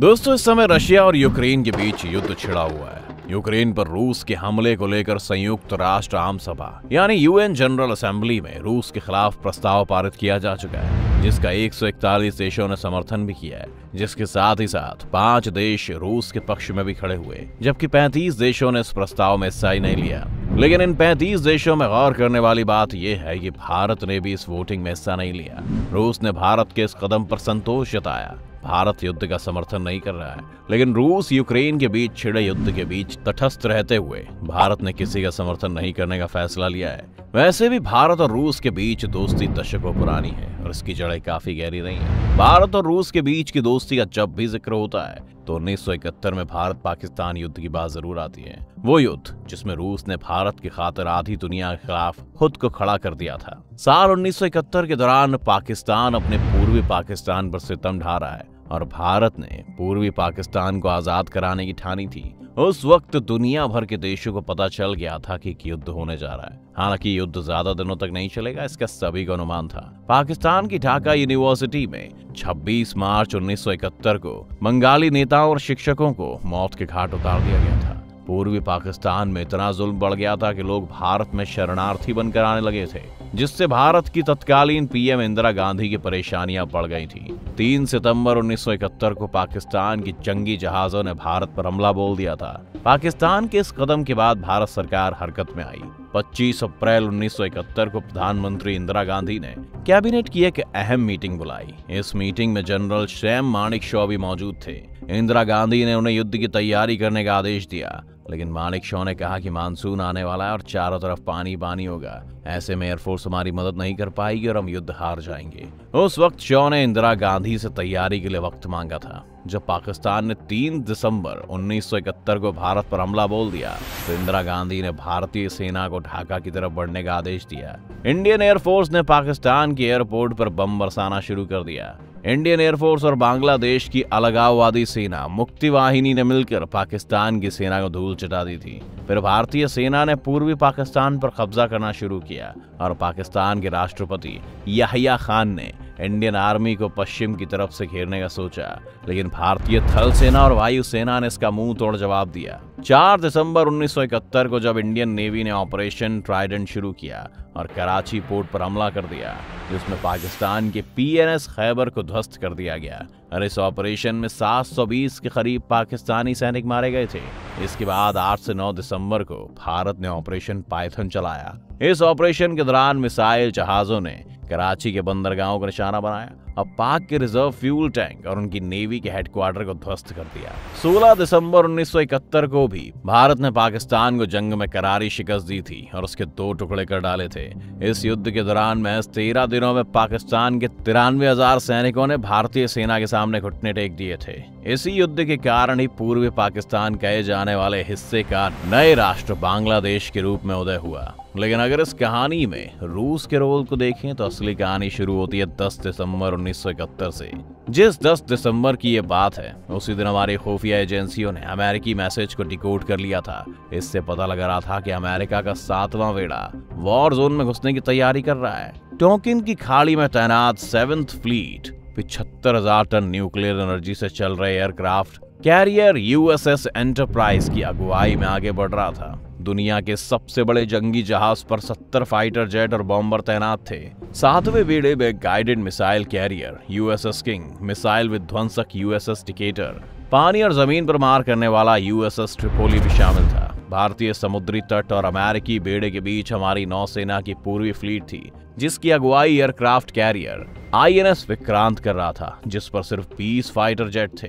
दोस्तों इस समय रशिया और यूक्रेन के बीच युद्ध छिड़ा हुआ है यूक्रेन पर रूस के हमले को लेकर संयुक्त राष्ट्र आम सभा यानी यूएन जनरल असेंबली में रूस के खिलाफ प्रस्ताव पारित किया जा चुका है जिसका 141 देशों ने समर्थन भी किया है जिसके साथ ही साथ पांच देश रूस के पक्ष में भी खड़े हुए जबकि 35 देशों ने इस प्रस्ताव में हिस्सा ही नहीं लिया लेकिन इन 35 देशों में गौर करने वाली बात यह है कि भारत ने भी इस वोटिंग में हिस्सा नहीं लिया रूस ने भारत के इस कदम पर संतोष जताया भारत युद्ध का समर्थन नहीं कर रहा है लेकिन रूस यूक्रेन के बीच छिड़े युद्ध के बीच तटस्थ रहते हुए भारत ने किसी का समर्थन नहीं करने का फैसला लिया है वैसे भी भारत और रूस के बीच दोस्ती दशकों पुरानी है और इसकी जड़ें काफी गहरी रही हैं। भारत और रूस के बीच की दोस्ती का जब भी जिक्र होता है तो उन्नीस में भारत पाकिस्तान युद्ध की बात जरूर आती है वो युद्ध जिसमें रूस ने भारत की खातर आधी दुनिया के खिलाफ खुद को खड़ा कर दिया था साल उन्नीस के दौरान पाकिस्तान अपने पूर्वी पाकिस्तान पर सितम ढा रहा है और भारत ने पूर्वी पाकिस्तान को आज़ाद कराने की ठानी थी उस वक्त दुनिया भर के देशों को पता चल गया था कि युद्ध होने जा रहा है हालांकि युद्ध ज्यादा दिनों तक नहीं चलेगा इसका सभी को अनुमान था पाकिस्तान की ढाका यूनिवर्सिटी में 26 मार्च 1971 को बंगाली नेताओं और शिक्षकों को मौत के घाट उतार दिया गया था पूर्वी पाकिस्तान में इतना जुल्म बढ़ गया था कि लोग भारत में शरणार्थी बनकर आने लगे थे जिससे भारत की तत्कालीन पीएम इंदिरा गांधी की परेशानियां बढ़ गई थी 3 सितंबर 1971 को पाकिस्तान की जंगी जहाजों ने भारत पर हमला बोल दिया था पाकिस्तान के इस कदम के बाद भारत सरकार हरकत में आई 25 अप्रैल 1971 को प्रधानमंत्री इंदिरा गांधी ने कैबिनेट की एक अहम मीटिंग बुलाई इस मीटिंग में जनरल श्याम माणिक शॉ भी मौजूद थे इंदिरा गांधी ने उन्हें युद्ध की तैयारी करने का आदेश दिया लेकिन मालिक शो ने कहा कि मानसून आने वाला है और चारों तरफ पानी पानी होगा ऐसे में एयरफोर्स हमारी मदद नहीं कर पाएगी और हम युद्ध हार जाएंगे उस वक्त शो ने इंदिरा गांधी से तैयारी के लिए वक्त मांगा था जब पाकिस्तान ने 3 दिसंबर 1971 को भारत पर हमला बोल दिया तो इंदिरा गांधी ने भारतीय सेना को ढाका की तरफ बढ़ने का आदेश दिया इंडियन एयरफोर्स ने पाकिस्तान के एयरपोर्ट पर बम बरसाना शुरू कर दिया इंडियन एयरफोर्स और बांग्लादेश की अलगाववादी सेना मुक्ति वाहिनी ने मिलकर पाकिस्तान की सेना को धूल चटा दी थी फिर भारतीय सेना ने पूर्वी पाकिस्तान पर कब्जा करना शुरू किया और पाकिस्तान के राष्ट्रपति याहिया खान ने इंडियन आर्मी को पश्चिम की तरफ से घेरने का सोचा लेकिन भारतीय थल सेना और वायुसेना ने इसका मुंह तोड़ जवाब दिया 4 दिसंबर 1971 को जब इंडियन नेवी ने ऑपरेशन ट्राइडेंट शुरू किया और कराची पोर्ट पर हमला कर दिया जिसमें पाकिस्तान के पीएनएस खैबर को ध्वस्त कर दिया गया और इस ऑपरेशन में 720 के करीब पाकिस्तानी सैनिक मारे गए थे इसके बाद 8 से 9 दिसंबर को भारत ने ऑपरेशन पाइथन चलाया इस ऑपरेशन के दौरान मिसाइल जहाजों ने कराची के बंदरगाहों का निशाना बनाया अब पाक के रिजर्व फ्यूल टैंक और उनकी नेवी के हेडक्वार्टर को ध्वस्त कर दिया 16 दिसंबर 1971 को भी भारत ने पाकिस्तान को जंग में करारी शिकस्त दी थी और उसके दो टुकड़े कर डाले थे इस युद्ध के दौरान महज तेरह दिनों में पाकिस्तान के तिरानवे हजार सैनिकों ने भारतीय सेना के सामने घुटने टेक दिए थे इसी युद्ध के कारण ही पूर्वी पाकिस्तान कहे जाने वाले हिस्से का नए राष्ट्र बांग्लादेश के रूप में उदय हुआ लेकिन अगर इस कहानी में रूस के रोल को देखें तो असली कहानी शुरू होती है 10 दिसंबर उन्नीस से जिस 10 दिसंबर की ये बात है उसी दिन हमारी खुफिया एजेंसियों ने अमेरिकी मैसेज को डिकोड कर लिया था इससे पता लग रहा था कि अमेरिका का सातवां बेड़ा वॉर जोन में घुसने की तैयारी कर रहा है टोकिन की खाड़ी में तैनात सेवेंथ फ्लीट पिछहत्तर हजार टन न्यूक्लियर एनर्जी से चल रहे एयरक्राफ्ट कैरियर यूएसएस एंटरप्राइज की अगुवाई में आगे बढ़ रहा था दुनिया के सबसे बड़े जंगी जहाज पर 70 फाइटर जेट और बॉम्बर तैनात थे सातवें बेड़े में guided missile carrier USS King missile विध्वंसक यूएसएस टिकेटर पानी और जमीन पर मार करने वाला यूएसएस ट्रिपोली भी शामिल था भारतीय समुद्री तट और अमेरिकी बेड़े के बीच हमारी नौसेना की पूर्वी फ्लीट थी जिसकी अगुवाई एयरक्राफ्ट कैरियर आईएनएस विक्रांत कर रहा था जिस पर सिर्फ 20 फाइटर जेट थे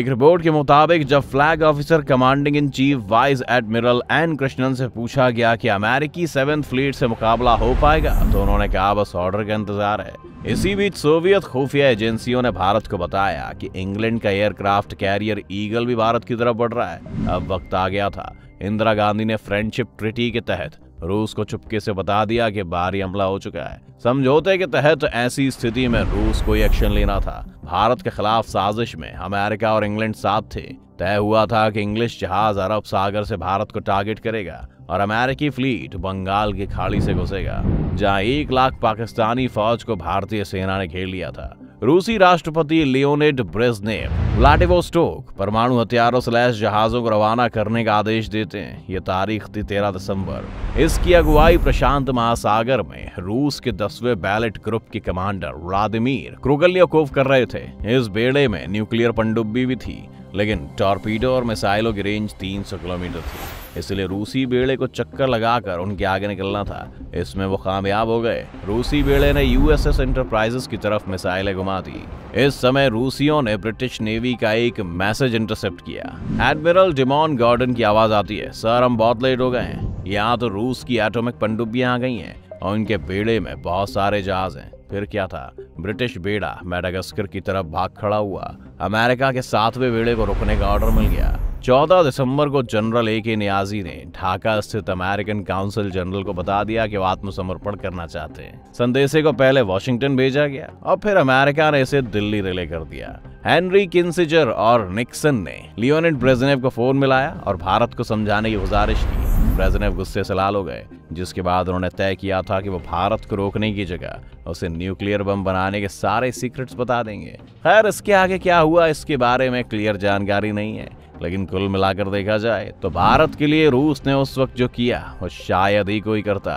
एक रिपोर्ट के मुताबिक जब flag officer commanding in chief vice admiral N Krishnan से पूछा गया कि अमेरिकी सेवेंथ फ्लीट से मुकाबला हो पाएगा तो उन्होंने कहा बस ऑर्डर का इंतजार है इसी बीच सोवियत खुफिया एजेंसियों ने भारत को बताया कि इंग्लैंड का एयरक्राफ्ट कैरियर ईगल भी भारत की तरफ बढ़ रहा है अब वक्त आ गया था इंदिरा गांधी ने फ्रेंडशिप ट्रिटी के तहत रूस को चुपके से बता दिया कि बाहरी हमला हो चुका है समझौते के तहत तो ऐसी स्थिति में रूस को एक्शन लेना था भारत के खिलाफ साजिश में अमेरिका और इंग्लैंड साथ थे तय हुआ था कि इंग्लिश जहाज अरब सागर से भारत को टारगेट करेगा और अमेरिकी फ्लीट बंगाल की खाड़ी से घुसेगा जहां एक लाख पाकिस्तानी फौज को भारतीय सेना ने घेर लिया था रूसी राष्ट्रपति लियोनेड ब्रेजनेव व्लाडिवोस्टोक परमाणु हथियारों स्लैश जहाजों को रवाना करने का आदेश देते हैं ये तारीख थी तेरह दिसंबर इसकी अगुवाई प्रशांत महासागर में रूस के दसवें बैलेट ग्रुप के कमांडर व्लादिमीर क्रोगल्योकोव कर रहे थे इस बेड़े में न्यूक्लियर पनडुब्बी भी थी लेकिन टॉर्पीडो और मिसाइलों की रेंज 300 किलोमीटर थी इसलिए रूसी बेड़े को चक्कर लगाकर उनके आगे निकलना था इसमें वो कामयाब हो गए रूसी बेड़े ने यूएसएस इंटरप्राइजेस की तरफ मिसाइलें घुमा दी इस समय रूसियों ने ब्रिटिश नेवी का एक मैसेज इंटरसेप्ट किया एडमिरल डिमोन गॉर्डन की आवाज आती है सर हम बहुत लेट हो गए हैं यहाँ तो रूस की एटोमिक पंडुबिया आ गई हैं और उनके बेड़े में बहुत सारे जहाज हैं फिर क्या था ब्रिटिश बेड़ा मेडागस्कर की तरफ भाग खड़ा हुआ अमेरिका के सातवें बेड़े को रुकने का ऑर्डर मिल गया 14 दिसंबर को जनरल ए के नियाजी ने ढाका स्थित अमेरिकन काउंसिल जनरल को बता दिया कि वो आत्मसमर्पण करना चाहते हैं संदेशे को पहले वॉशिंगटन भेजा गया और फिर अमेरिका ने इसे दिल्ली रिले कर दिया हेनरी किन्सिजर और निक्सन ने लियोनिड ब्रेजनेव को फोन मिलाया और भारत को समझाने की गुजारिश की ब्रेजनेव गुस्से से लाल हो गए जिसके बाद उन्होंने तय किया था कि वो भारत को रोकने की जगह उसे न्यूक्लियर बम बनाने के सारे सीक्रेट्स बता देंगे खैर इसके आगे क्या हुआ इसके बारे में क्लियर जानकारी नहीं है लेकिन कुल मिलाकर देखा जाए तो भारत के लिए रूस ने उस वक्त जो किया वो शायद ही कोई करता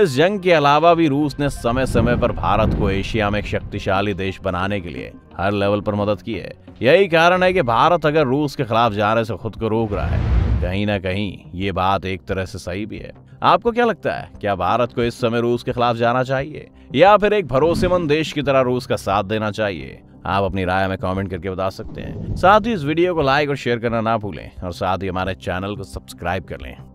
इस जंग के अलावा भी रूस ने समय समय पर भारत को एशिया में एक शक्तिशाली देश बनाने के लिए हर लेवल पर मदद की है यही कारण है कि भारत अगर रूस के खिलाफ जाने से तो खुद को रोक रहा है कहीं ना कहीं ये बात एक तरह से सही भी है आपको क्या लगता है क्या भारत को इस समय रूस के खिलाफ जाना चाहिए या फिर एक भरोसेमंद देश की तरह रूस का साथ देना चाहिए आप अपनी राय में कमेंट करके बता सकते हैं साथ ही इस वीडियो को लाइक और शेयर करना ना भूलें और साथ ही हमारे चैनल को सब्सक्राइब कर लें